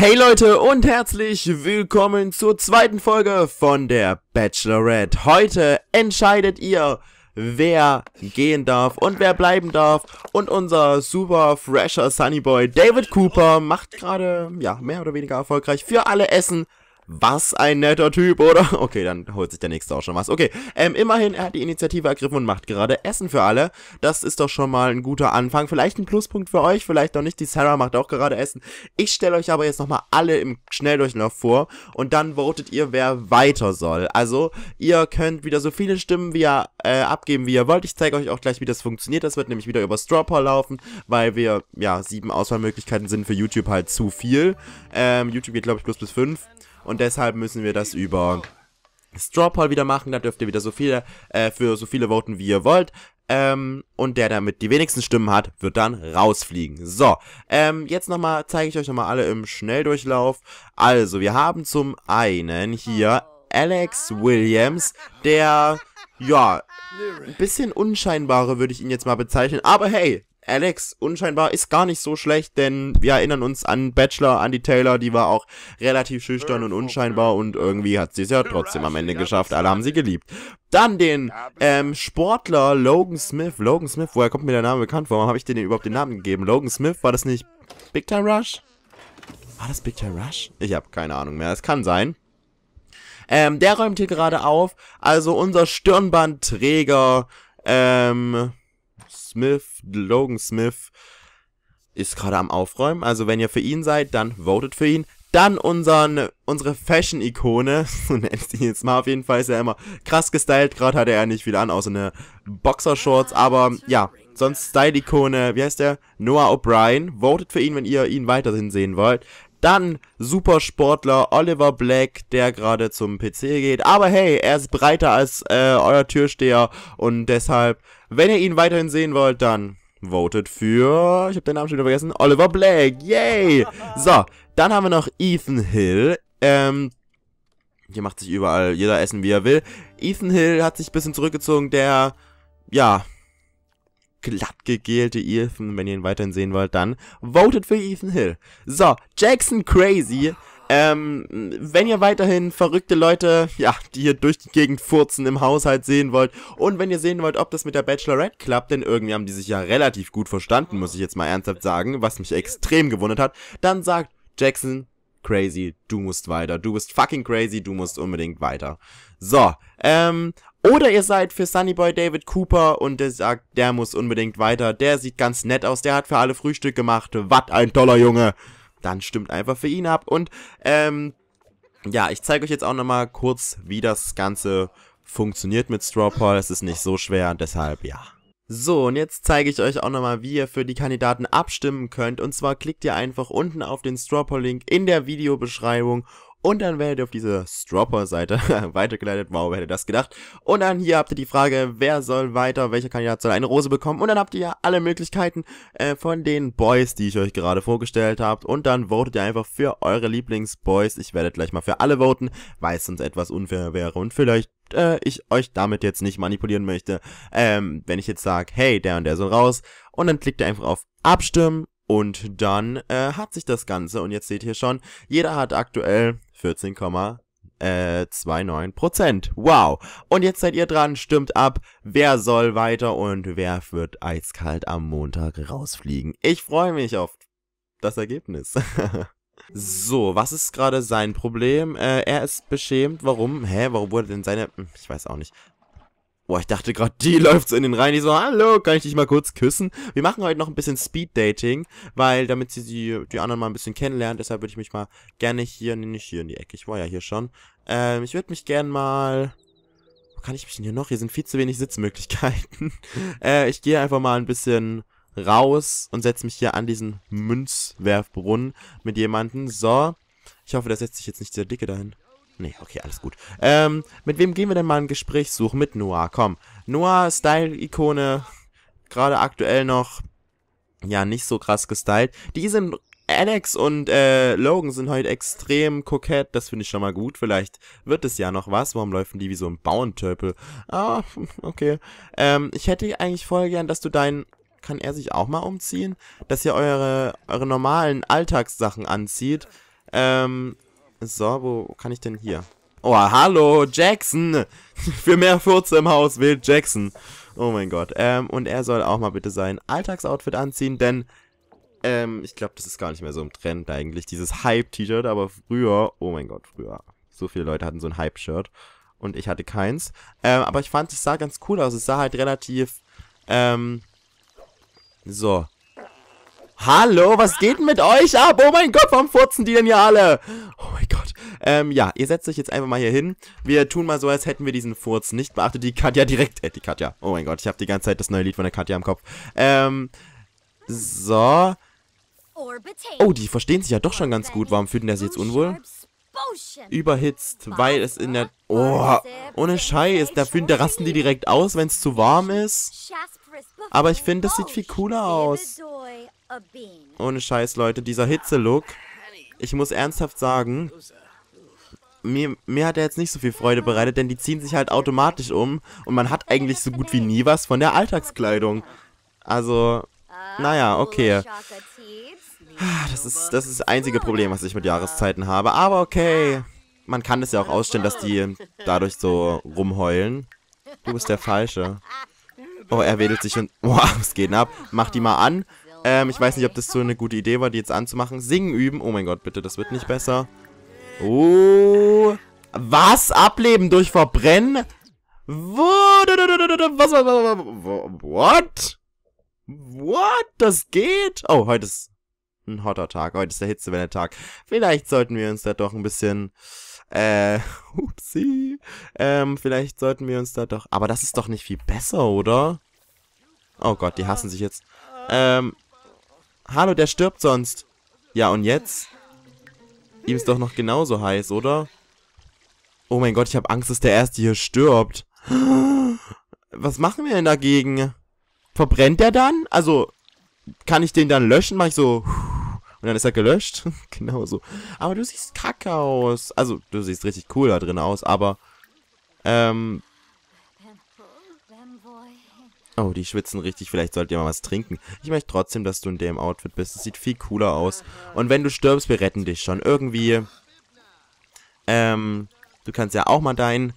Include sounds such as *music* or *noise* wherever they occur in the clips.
Hey Leute und herzlich willkommen zur zweiten Folge von der Bachelorette. Heute entscheidet ihr, wer gehen darf und wer bleiben darf. Und unser super fresher Sunnyboy David Cooper macht gerade, ja, mehr oder weniger erfolgreich für alle Essen was ein netter Typ, oder? *laughs* Okay, dann holt sich der nächste auch schon was. Okay, ähm, immerhin, er hat die Initiative ergriffen und macht gerade Essen für alle. Das ist doch schon mal ein guter Anfang. Vielleicht ein Pluspunkt für euch, vielleicht noch nicht. Die Sarah macht auch gerade Essen. Ich stelle euch aber jetzt nochmal alle im Schnelldurchlauf vor und dann votet ihr, wer weiter soll. Also, ihr könnt wieder so viele Stimmen wie ihr, äh, abgeben, wie ihr wollt. Ich zeige euch auch gleich, wie das funktioniert. Das wird nämlich wieder über Straw laufen, weil wir, ja, sieben Auswahlmöglichkeiten sind für YouTube halt zu viel. Ähm, YouTube geht, glaube ich, plus bis fünf. Und deshalb müssen wir das über Straw Poll wieder machen. Da dürft ihr wieder so viele, äh, für so viele voten, wie ihr wollt. Ähm, und der damit die wenigsten Stimmen hat, wird dann rausfliegen. So, ähm, jetzt nochmal, zeige ich euch nochmal alle im Schnelldurchlauf. Also, wir haben zum einen hier Alex Williams, der, ja, ein bisschen unscheinbare würde ich ihn jetzt mal bezeichnen. Aber hey, Alex unscheinbar ist gar nicht so schlecht, denn wir erinnern uns an Bachelor, an die Taylor, die war auch relativ schüchtern und unscheinbar und irgendwie hat sie es ja trotzdem am Ende geschafft. Alle haben sie geliebt. Dann den ähm, Sportler Logan Smith. Logan Smith, woher kommt mir der Name bekannt Warum habe ich denen überhaupt den Namen gegeben? Logan Smith, war das nicht Big Time Rush? War das Big Time Rush? Ich habe keine Ahnung mehr. Es kann sein. Ähm, der räumt hier gerade auf. Also unser Stirnbandträger, ähm, Smith, Logan Smith ist gerade am Aufräumen. Also wenn ihr für ihn seid, dann votet für ihn. Dann unseren, unsere Fashion-Ikone, *laughs* so nenne ich sie jetzt mal, auf jeden Fall ist er immer krass gestylt. Gerade hatte er nicht viel an, außer eine Boxershorts. Aber ja, sonst Style-Ikone, wie heißt der? Noah O'Brien. Votet für ihn, wenn ihr ihn weiterhin sehen wollt. Dann Supersportler Oliver Black, der gerade zum PC geht. Aber hey, er ist breiter als äh, euer Türsteher und deshalb, wenn ihr ihn weiterhin sehen wollt, dann votet für, ich habe den Namen schon wieder vergessen, Oliver Black. Yay! *laughs* So, dann haben wir noch Ethan Hill. Ähm, hier macht sich überall jeder essen, wie er will. Ethan Hill hat sich ein bisschen zurückgezogen, der, ja, glatt gegelte Ethan. Wenn ihr ihn weiterhin sehen wollt, dann votet für Ethan Hill. So, Jackson Crazy. Ähm, wenn ihr weiterhin verrückte Leute, ja, die hier durch die Gegend furzen im Haushalt sehen wollt und wenn ihr sehen wollt, ob das mit der Bachelorette klappt, denn irgendwie haben die sich ja relativ gut verstanden, muss ich jetzt mal ernsthaft sagen, was mich extrem gewundert hat, dann sagt Jackson crazy, du musst weiter, du bist fucking crazy, du musst unbedingt weiter. So, ähm, oder ihr seid für Sunnyboy David Cooper und der sagt, der muss unbedingt weiter. Der sieht ganz nett aus, der hat für alle Frühstück gemacht. Was ein toller Junge. Dann stimmt einfach für ihn ab. Und ähm, ja, ich zeige euch jetzt auch nochmal kurz, wie das Ganze funktioniert mit Strawpaw. Es ist nicht so schwer deshalb ja. So, und jetzt zeige ich euch auch nochmal, wie ihr für die Kandidaten abstimmen könnt. Und zwar klickt ihr einfach unten auf den strawpaw Link in der Videobeschreibung und dann werdet ihr auf diese Stropper-Seite *laughs* weitergeleitet. Wow, wer hätte das gedacht? Und dann hier habt ihr die Frage, wer soll weiter, welcher Kandidat soll eine Rose bekommen? Und dann habt ihr ja alle Möglichkeiten äh, von den Boys, die ich euch gerade vorgestellt habe. Und dann votet ihr einfach für eure Lieblingsboys. Ich werde gleich mal für alle voten, weil es sonst etwas unfair wäre. Und vielleicht äh, ich euch damit jetzt nicht manipulieren möchte. Ähm, wenn ich jetzt sage, hey, der und der soll raus. Und dann klickt ihr einfach auf Abstimmen. Und dann äh, hat sich das Ganze. Und jetzt seht ihr schon, jeder hat aktuell 14,29 äh, Prozent. Wow. Und jetzt seid ihr dran, stimmt ab, wer soll weiter und wer wird eiskalt am Montag rausfliegen. Ich freue mich auf das Ergebnis. *laughs* So, was ist gerade sein Problem? Äh, er ist beschämt. Warum? Hä, warum wurde denn seine... Hm, ich weiß auch nicht. Boah, ich dachte gerade, die *laughs* läuft so in den Rhein. Die so, hallo, kann ich dich mal kurz küssen? Wir machen heute noch ein bisschen Speed-Dating, weil damit sie die, die anderen mal ein bisschen kennenlernt. Deshalb würde ich mich mal gerne hier, nee, nicht hier in die Ecke. Ich war ja hier schon. Ähm, ich würde mich gerne mal... Wo kann ich mich denn hier noch? Hier sind viel zu wenig Sitzmöglichkeiten. *laughs* äh, ich gehe einfach mal ein bisschen raus und setze mich hier an diesen Münzwerfbrunnen mit jemanden. So. Ich hoffe, da setzt sich jetzt nicht der Dicke dahin. Nee, okay, alles gut. Ähm, mit wem gehen wir denn mal ein Gespräch suchen? Mit Noah, komm. Noah, Style-Ikone, gerade aktuell noch, ja, nicht so krass gestylt. Die sind, Alex und äh, Logan sind heute extrem kokett, das finde ich schon mal gut. Vielleicht wird es ja noch was. Warum laufen die wie so ein Bauentölpel? Ah, okay. Ähm, ich hätte eigentlich voll gern, dass du deinen kann er sich auch mal umziehen, dass ihr eure, eure normalen Alltagssachen anzieht. Ähm, so, wo kann ich denn hier? Oh, hallo, Jackson! *laughs* Für mehr Furze im Haus wählt Jackson. Oh mein Gott. Ähm, und er soll auch mal bitte sein Alltagsoutfit anziehen, denn ähm, ich glaube, das ist gar nicht mehr so im Trend eigentlich, dieses Hype-T-Shirt, aber früher, oh mein Gott, früher, so viele Leute hatten so ein Hype-Shirt und ich hatte keins. Ähm, aber ich fand, es sah ganz cool aus, es sah halt relativ, ähm, so. Hallo, was geht denn mit euch ab? Oh mein Gott, warum furzen die denn hier alle? Ähm, ja, ihr setzt euch jetzt einfach mal hier hin. Wir tun mal so, als hätten wir diesen Furz nicht beachtet. Die Katja direkt, äh, die Katja. Oh mein Gott, ich habe die ganze Zeit das neue Lied von der Katja im Kopf. Ähm, so. Oh, die verstehen sich ja doch schon ganz gut. Warum fühlt denn der sich jetzt unwohl? Überhitzt, weil es in der... Oh, ohne Scheiß. Da fühlen, da rasten die direkt aus, wenn es zu warm ist. Aber ich finde, das sieht viel cooler aus. Ohne Scheiß, Leute. Dieser Hitze-Look. Ich muss ernsthaft sagen, mir, mir hat er jetzt nicht so viel Freude bereitet, denn die ziehen sich halt automatisch um und man hat eigentlich so gut wie nie was von der Alltagskleidung. Also, naja, okay. Ah, das ist das, ist das einzige Problem, was ich mit Jahreszeiten habe. Aber okay, man kann es ja auch ausstellen, dass die dadurch so rumheulen. Du bist der Falsche. Oh, er wedelt sich und... Boah, *laughs* es geht ab. Mach die mal an. Ähm, ich weiß nicht, ob das so eine gute Idee war, die jetzt anzumachen. Singen üben. Oh mein Gott, bitte, das wird nicht besser. Oh. Was? Ableben durch Verbrennen? What? Was, what? What? Das geht? Oh, heute ist ein hotter Tag. Heute ist der Hitzewelle-Tag. Vielleicht sollten wir uns da doch ein bisschen... Äh, *laughs* upsie. Ähm, vielleicht sollten wir uns da doch... Aber das ist doch nicht viel besser, oder? Oh Gott, die hassen sich jetzt. Ähm, hallo, der stirbt sonst. Ja, und jetzt? Ihm ist doch noch genauso heiß, oder? Oh mein Gott, ich habe Angst, dass der Erste hier stirbt. Was machen wir denn dagegen? Verbrennt der dann? Also, kann ich den dann löschen? Mach ich so... Und dann ist er gelöscht. *laughs* genau so. Aber du siehst kacke aus. Also, du siehst richtig cool da drin aus, aber... Ähm, Oh, die schwitzen richtig. Vielleicht sollt ihr mal was trinken. Ich möchte trotzdem, dass du in dem Outfit bist. Es sieht viel cooler aus. Und wenn du stirbst, wir retten dich schon. Irgendwie. Ähm, du kannst ja auch mal dein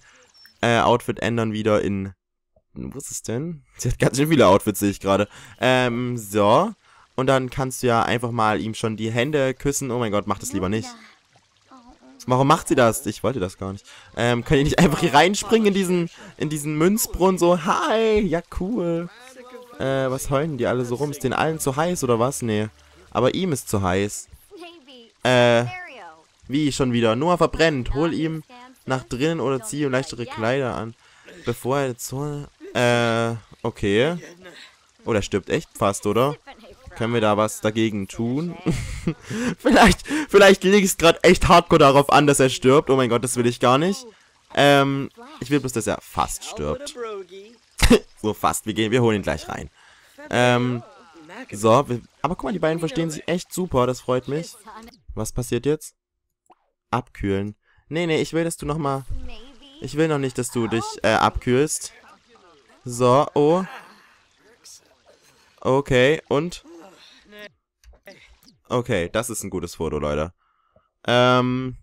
äh, Outfit ändern wieder in... Wo ist es denn? *laughs* Sie hat ganz schön viele Outfits, sehe ich gerade. Ähm, so. Und dann kannst du ja einfach mal ihm schon die Hände küssen. Oh mein Gott, mach das lieber nicht. Warum macht sie das? Ich wollte das gar nicht. Ähm, kann ich nicht einfach hier reinspringen in diesen, in diesen Münzbrunnen so? Hi, ja cool. Äh, was heulen die alle so rum? Ist den allen zu heiß oder was? Nee. Aber ihm ist zu heiß. Äh, wie schon wieder? Noah verbrennt. Hol ihm nach drinnen oder zieh ihm leichtere Kleider an. Bevor er zur... Äh, okay. Oh, der stirbt echt fast, oder? Können wir da was dagegen tun? *laughs* vielleicht vielleicht liege ich es gerade echt hardcore darauf an, dass er stirbt. Oh mein Gott, das will ich gar nicht. Ähm, ich will bloß, dass er fast stirbt. *laughs* so fast. Wir gehen, wir holen ihn gleich rein. Ähm, so. Wir, aber guck mal, die beiden verstehen sich echt super. Das freut mich. Was passiert jetzt? Abkühlen. Nee, nee, ich will, dass du nochmal... Ich will noch nicht, dass du dich äh, abkühlst. So, oh. Okay, und? Okay, das ist ein gutes Foto, Leute. Ähm...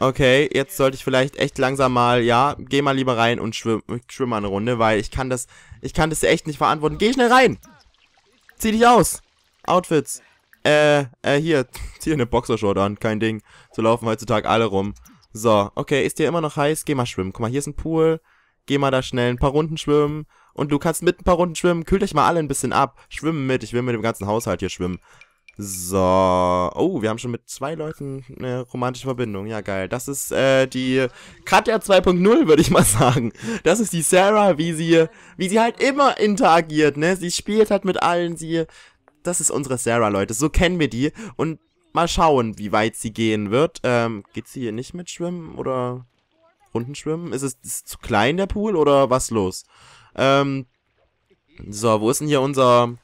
Okay, jetzt sollte ich vielleicht echt langsam mal, ja, geh mal lieber rein und schwimme schwimm mal eine Runde, weil ich kann das, ich kann das echt nicht verantworten. Geh schnell rein! Zieh dich aus! Outfits. Äh, äh, hier, *laughs* zieh eine Boxershort an, kein Ding. So laufen heutzutage alle rum. So, okay, ist dir immer noch heiß? Geh mal schwimmen. Guck mal, hier ist ein Pool. Geh mal da schnell ein paar Runden schwimmen. Und du kannst mit ein paar Runden schwimmen. Kühlt euch mal alle ein bisschen ab. Schwimmen mit. Ich will mit dem ganzen Haushalt hier schwimmen. So. Oh, wir haben schon mit zwei Leuten eine romantische Verbindung. Ja, geil. Das ist äh, die Katja 2.0, würde ich mal sagen. Das ist die Sarah, wie sie, wie sie halt immer interagiert, ne? Sie spielt halt mit allen, sie. Das ist unsere Sarah, Leute. So kennen wir die. Und mal schauen, wie weit sie gehen wird. Ähm, geht sie hier nicht mitschwimmen oder Runden schwimmen? Ist es ist zu klein, der Pool, oder was los? Ähm, so, wo ist denn hier unser...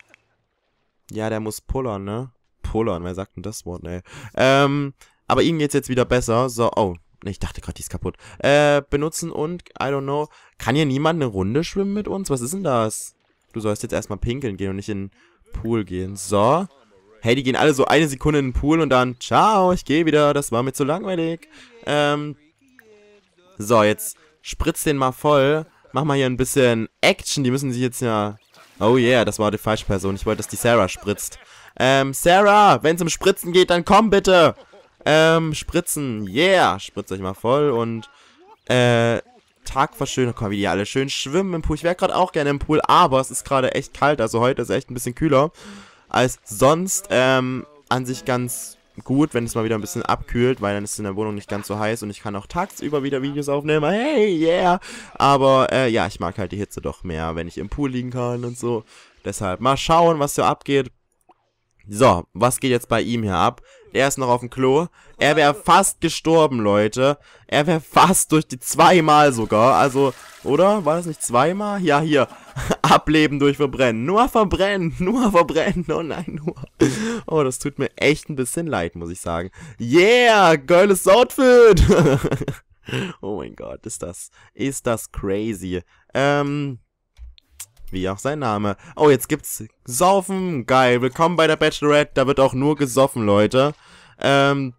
Ja, der muss pullern, ne? Pullern, wer sagt denn das Wort, ne? Ähm, aber ihm geht's jetzt wieder besser. So, oh, ich dachte gerade, die ist kaputt. Äh, benutzen und, I don't know. Kann hier niemand eine Runde schwimmen mit uns? Was ist denn das? Du sollst jetzt erstmal pinkeln gehen und nicht in den Pool gehen. So. Hey, die gehen alle so eine Sekunde in den Pool und dann, ciao, ich gehe wieder, das war mir zu langweilig. Ähm, so, jetzt spritzt den mal voll. Mach mal hier ein bisschen Action. Die müssen sich jetzt ja... Oh yeah, das war die falsche Person. Ich wollte, dass die Sarah spritzt. Ähm, Sarah, wenn es um Spritzen geht, dann komm bitte. Ähm, Spritzen. Yeah. Spritzt euch mal voll und... Äh... Tag verschönern. Guck mal, wie die alle schön schwimmen im Pool. Ich wäre gerade auch gerne im Pool, aber es ist gerade echt kalt. Also heute ist echt ein bisschen kühler als sonst. Ähm, an sich ganz gut, wenn es mal wieder ein bisschen abkühlt, weil dann ist es in der Wohnung nicht ganz so heiß und ich kann auch tagsüber wieder Videos aufnehmen. Hey, yeah! Aber äh, ja, ich mag halt die Hitze doch mehr, wenn ich im Pool liegen kann und so. Deshalb mal schauen, was so abgeht. So, was geht jetzt bei ihm hier ab? er ist noch auf dem Klo. Er wäre also- fast gestorben, Leute. Er wäre *laughs* fast durch die zweimal sogar. Also, oder? War das nicht zweimal? Ja, hier. *laughs* Ableben durch Verbrennen. Nur verbrennen. *laughs* Nur verbrennen. Oh nein, nur. Oh, das tut mir echt ein bisschen leid, muss ich sagen. Yeah, geiles Outfit. oh mein Gott, ist das, ist das crazy. Ähm, wie auch sein Name. Oh, jetzt gibt's Saufen. Geil. Willkommen bei der Bachelorette. Da wird auch nur gesoffen, Leute. Ähm,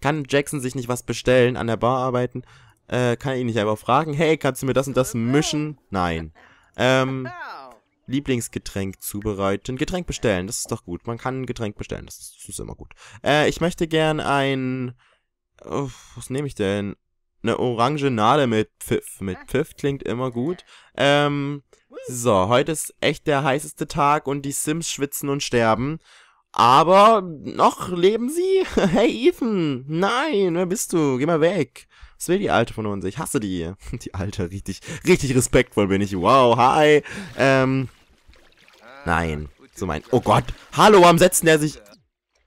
kann Jackson sich nicht was bestellen, an der Bar arbeiten? Äh, kann ich ihn nicht einfach fragen, hey, kannst du mir das und das mischen? Nein. Ähm, Lieblingsgetränk zubereiten. Getränk bestellen, das ist doch gut. Man kann ein Getränk bestellen, das ist, das ist immer gut. Äh, ich möchte gern ein... Oh, was nehme ich denn? Eine orange Nadel mit Pfiff. Mit Pfiff klingt immer gut. Ähm, so, heute ist echt der heißeste Tag und die Sims schwitzen und sterben. Aber noch leben sie. *laughs* Hey Ethan, nein, wer bist du? Geh mal weg. Was will die Alte von uns? Ich hasse die. *laughs* Die Alte, richtig, richtig respektvoll bin ich. Wow, hi. Ähm, nein, so mein... Oh Gott, hallo, warum setzt der sich...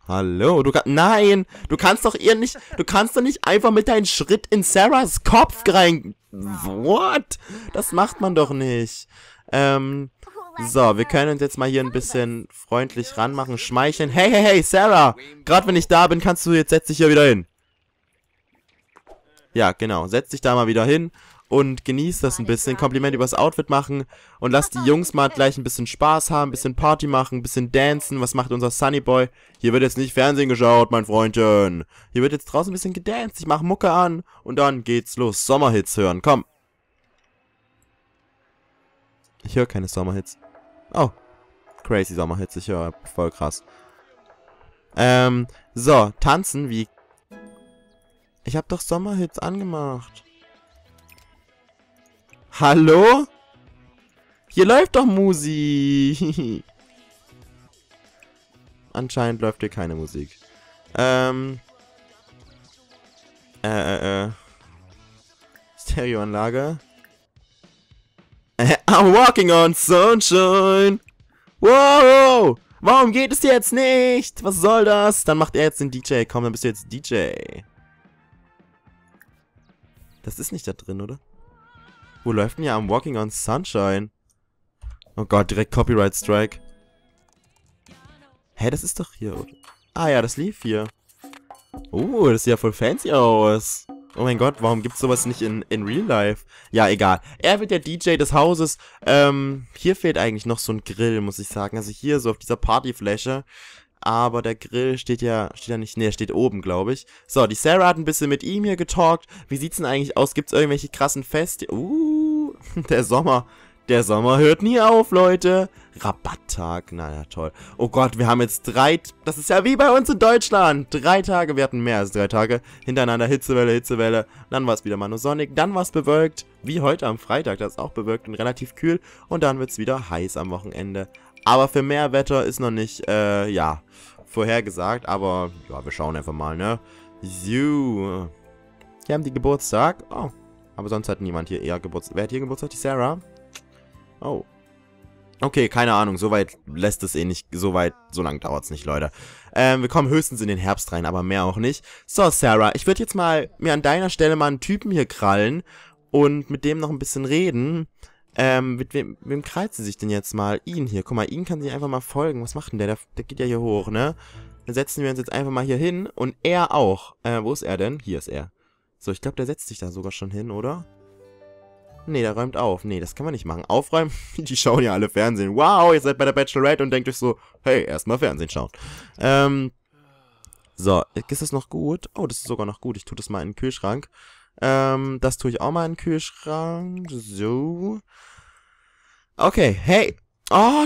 Hallo, du kannst... Nein, du kannst doch ihr nicht... Du kannst doch nicht einfach mit deinem Schritt in Sarahs Kopf rein... What? Das macht man doch nicht. Ähm, so, wir können uns jetzt mal hier ein bisschen freundlich ranmachen, schmeicheln. Hey, hey, hey, Sarah! Gerade wenn ich da bin, kannst du jetzt, setz dich hier wieder hin. Ja, genau, setz dich da mal wieder hin und genieß das ein bisschen. Kompliment übers Outfit machen und lass die Jungs mal gleich ein bisschen Spaß haben, ein bisschen Party machen, ein bisschen dancen. Was macht unser Sunny Boy? Hier wird jetzt nicht Fernsehen geschaut, mein Freundchen. Hier wird jetzt draußen ein bisschen gedanced. Ich mach Mucke an und dann geht's los. Sommerhits hören, komm. Ich höre keine Sommerhits. Oh. Crazy Sommerhits. Ich höre voll krass. Ähm, so. Tanzen wie... Ich habe doch Sommerhits angemacht. Hallo? Hier läuft doch Musik. *laughs* Anscheinend läuft hier keine Musik. Ähm. Äh, äh, äh. Stereoanlage. *laughs* I'm walking on sunshine. Wow! Warum geht es dir jetzt nicht? Was soll das? Dann macht er jetzt den DJ. Komm, dann bist du jetzt DJ. Das ist nicht da drin, oder? Wo läuft denn ja I'm Walking on Sunshine? Oh Gott, direkt Copyright Strike. Hä, das ist doch hier, Ah ja, das lief hier. Oh, das sieht ja voll fancy aus. Oh mein Gott, warum gibt's sowas nicht in, in Real Life? Ja, egal. Er wird der DJ des Hauses. Ähm, hier fehlt eigentlich noch so ein Grill, muss ich sagen. Also hier so auf dieser Partyfläche. Aber der Grill steht ja, steht ja nicht, ne, steht oben, glaube ich. So, die Sarah hat ein bisschen mit ihm hier getalkt. Wie sieht's denn eigentlich aus? Gibt's irgendwelche krassen Feste? Uh, *laughs* der Sommer. Der Sommer hört nie auf, Leute. Rabatttag, naja, toll. Oh Gott, wir haben jetzt drei, das ist ja wie bei uns in Deutschland. Drei Tage, wir hatten mehr als drei Tage. Hintereinander Hitzewelle, Hitzewelle. Dann war es wieder mal nur sonnig, dann war es bewölkt. Wie heute am Freitag, das ist auch bewölkt und relativ kühl. Und dann wird es wieder heiß am Wochenende. Aber für mehr Wetter ist noch nicht, äh, ja, vorhergesagt. Aber, ja, wir schauen einfach mal, ne? So. Wir haben die Geburtstag. Oh, aber sonst hat niemand hier eher Geburtstag. Wer hat hier Geburtstag? Die Sarah? Oh. Okay, keine Ahnung, soweit lässt es eh nicht, soweit, so lang es nicht, Leute. Ähm, wir kommen höchstens in den Herbst rein, aber mehr auch nicht. So, Sarah, ich würde jetzt mal mir an deiner Stelle mal einen Typen hier krallen und mit dem noch ein bisschen reden. Ähm, mit wem, wem krallt sie sich denn jetzt mal? Ihn hier, guck mal, ihn kann sie einfach mal folgen. Was macht denn der? der? der geht ja hier hoch, ne? Dann setzen wir uns jetzt einfach mal hier hin und er auch. Äh, wo ist er denn? Hier ist er. So, ich glaube, der setzt sich da sogar schon hin, oder? Ja. Nee, der räumt auf. Nee, das kann man nicht machen. Aufräumen? *laughs* Die schauen ja alle Fernsehen. Wow, ihr seid bei der Bachelorette und denkt euch so, hey, erstmal Fernsehen schauen. Ähm, so, ist das noch gut? Oh, das ist sogar noch gut. Ich tue das mal in den Kühlschrank. Ähm, das tue ich auch mal in den Kühlschrank. So. Okay, hey. Oh,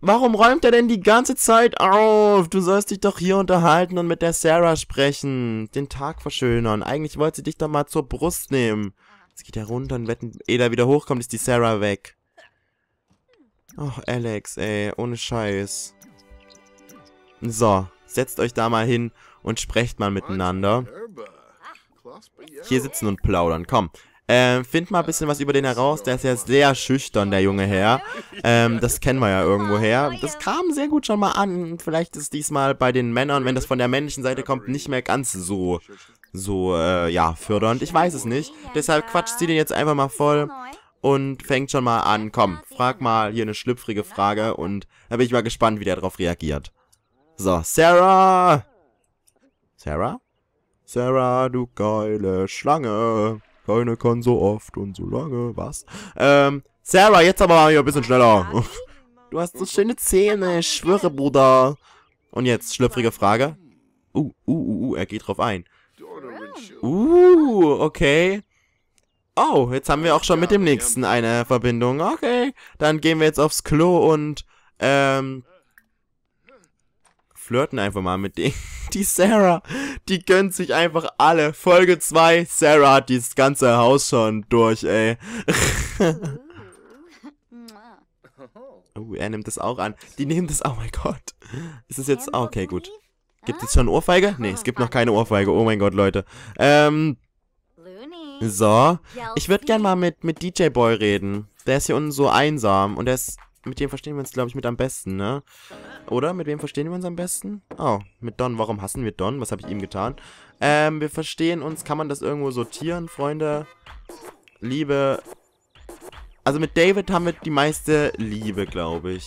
warum räumt er denn die ganze Zeit auf? Du sollst dich doch hier unterhalten und mit der Sarah sprechen. Den Tag verschönern. Eigentlich wollte sie dich doch mal zur Brust nehmen. Jetzt geht er runter und wetten, ehe er wieder hochkommt, ist die Sarah weg. Ach, Alex, ey, ohne Scheiß. So, setzt euch da mal hin und sprecht mal miteinander. Hier sitzen und plaudern, komm. Ähm, find mal ein bisschen was über den heraus. Der ist ja sehr schüchtern, der junge Herr. Ähm, das kennen wir ja irgendwo her. Das kam sehr gut schon mal an. Vielleicht ist diesmal bei den Männern, wenn das von der männlichen Seite kommt, nicht mehr ganz so so, äh, ja, fördernd. Ich weiß es nicht. Deshalb quatscht sie den jetzt einfach mal voll und fängt schon mal an. Komm, frag mal hier eine schlüpfrige Frage und da bin ich mal gespannt, wie der darauf reagiert. So, Sarah! Sarah? Sarah, du geile Schlange. Keine kann so oft und so lange. Was? Ähm, Sarah, jetzt aber mal hier ein bisschen schneller. Du hast so schöne Zähne, ich schwöre, Bruder. Und jetzt, schlüpfrige Frage. Uh, uh, uh, uh, er geht drauf ein. Uh, okay. Oh, jetzt haben wir auch schon mit dem nächsten eine Verbindung. Okay, dann gehen wir jetzt aufs Klo und ähm, flirten einfach mal mit denen. *laughs* Die Sarah, die gönnt sich einfach alle. Folge 2, Sarah hat dieses ganze Haus schon durch, ey. *laughs* oh, er nimmt das auch an. Die nehmen das, oh mein Gott. Ist das jetzt, okay, gut. Gibt es schon eine Ohrfeige? Ne, es gibt noch keine Ohrfeige. Oh mein Gott, Leute. Ähm. So. Ich würde gern mal mit, mit DJ Boy reden. Der ist hier unten so einsam. Und der ist. Mit dem verstehen wir uns, glaube ich, mit am besten, ne? Oder? Mit wem verstehen wir uns am besten? Oh, mit Don. Warum hassen wir Don? Was habe ich ihm getan? Ähm, wir verstehen uns. Kann man das irgendwo sortieren, Freunde? Liebe. Also mit David haben wir die meiste Liebe, glaube ich.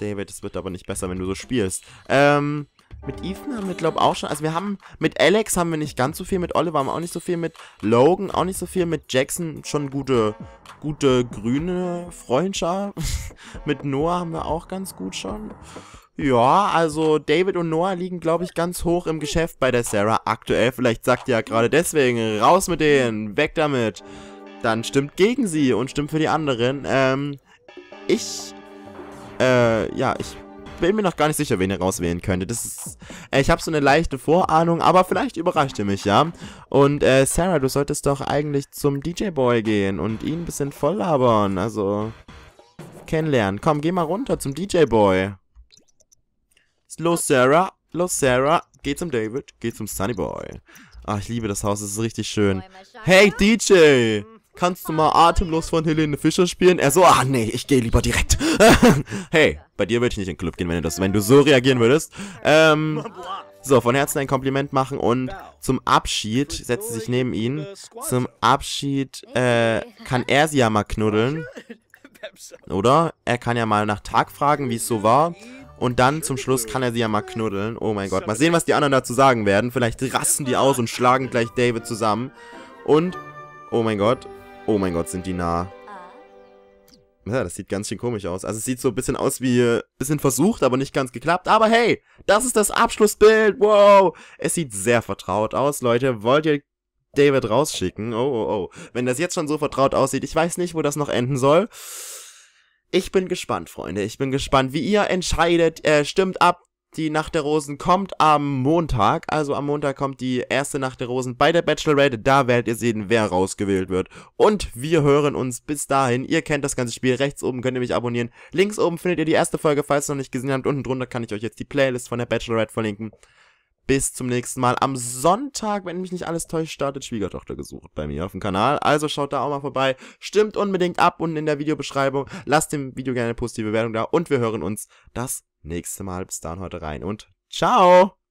David, es wird aber nicht besser, wenn du so spielst. Ähm. Mit Ethan haben wir, glaube ich, auch schon. Also wir haben mit Alex haben wir nicht ganz so viel, mit Oliver haben wir auch nicht so viel, mit Logan auch nicht so viel, mit Jackson schon gute, gute grüne Freundschaft. *laughs* mit Noah haben wir auch ganz gut schon. Ja, also David und Noah liegen, glaube ich, ganz hoch im Geschäft bei der Sarah aktuell. Vielleicht sagt ihr ja gerade deswegen, raus mit denen, weg damit. Dann stimmt gegen sie und stimmt für die anderen. Ähm, ich, äh, ja, ich bin mir noch gar nicht sicher, wen ihr rauswählen könntet. Das ist, äh, ich habe so eine leichte Vorahnung, aber vielleicht überrascht ihr mich, ja? Und äh, Sarah, du solltest doch eigentlich zum DJ-Boy gehen und ihn ein bisschen voll labern, also kennenlernen. Komm, geh mal runter zum DJ-Boy. Los, Sarah. Los, Sarah. Geh zum David. Geh zum Sunny Boy. Ach, ich liebe das Haus. Es ist richtig schön. Hey, DJ! Kannst du mal atemlos von Helene Fischer spielen? Er so, ah nee, ich gehe lieber direkt. *laughs* hey, bei dir würde ich nicht in den Club gehen, wenn du, das, wenn du so reagieren würdest. Ähm, so, von Herzen ein Kompliment machen und zum Abschied, sie sich neben ihn, zum Abschied äh, kann er sie ja mal knuddeln. Oder? Er kann ja mal nach Tag fragen, wie es so war. Und dann zum Schluss kann er sie ja mal knuddeln. Oh mein Gott. Mal sehen, was die anderen dazu sagen werden. Vielleicht rasten die aus und schlagen gleich David zusammen. Und, oh mein Gott. Oh mein Gott, sind die nah. Ja, das sieht ganz schön komisch aus. Also es sieht so ein bisschen aus wie, äh, bisschen versucht, aber nicht ganz geklappt. Aber hey, das ist das Abschlussbild. Wow. Es sieht sehr vertraut aus, Leute. Wollt ihr David rausschicken? Oh, oh, oh. Wenn das jetzt schon so vertraut aussieht, ich weiß nicht, wo das noch enden soll. Ich bin gespannt, Freunde. Ich bin gespannt, wie ihr entscheidet. Äh, stimmt ab, die Nacht der Rosen kommt am Montag. Also am Montag kommt die erste Nacht der Rosen bei der Bachelorette. Da werdet ihr sehen, wer rausgewählt wird. Und wir hören uns bis dahin. Ihr kennt das ganze Spiel. Rechts oben könnt ihr mich abonnieren. Links oben findet ihr die erste Folge, falls ihr noch nicht gesehen habt. Unten drunter kann ich euch jetzt die Playlist von der Bachelorette verlinken bis zum nächsten Mal. Am Sonntag, wenn mich nicht alles täuscht, startet Schwiegertochter gesucht bei mir auf dem Kanal. Also schaut da auch mal vorbei. Stimmt unbedingt ab unten in der Videobeschreibung. Lasst dem Video gerne eine positive Bewertung da und wir hören uns das nächste Mal. Bis dann heute rein und ciao!